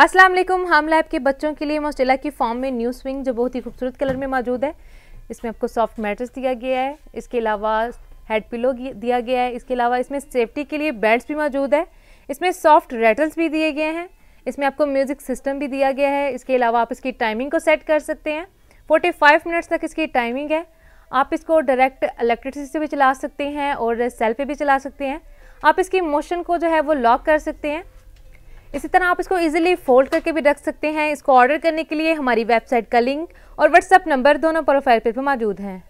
अस्सलाम वालेकुम हम लैब के बच्चों के लिए मोस्टेला की फॉर्म में न्यू स्विंग जो बहुत ही खूबसूरत कलर में मौजूद है इसमें आपको सॉफ्ट मैट्रेस दिया गया है इसके अलावा हेड पिलो दिया गया है इसके अलावा इसमें सेफ्टी के लिए बेल्ट भी मौजूद है इसमें सॉफ्ट रेटल्स भी दिए गए हैं इसमें आपको म्यूज़िक सिस्टम भी दिया गया है इसके अलावा आप इसकी टाइमिंग को सेट कर सकते हैं 45 मिनट्स तक इसकी टाइमिंग है आप इसको डायरेक्ट इलेक्ट्रिसिटी से भी चला सकते हैं और सेल पे भी चला सकते हैं आप इसकी मोशन को जो है वो लॉक कर सकते हैं इसी तरह आप इसको इजीली फोल्ड करके भी रख सकते हैं इसको ऑर्डर करने के लिए हमारी वेबसाइट का लिंक और व्हाट्सअप नंबर दोनों प्रोफाइल पर मौजूद हैं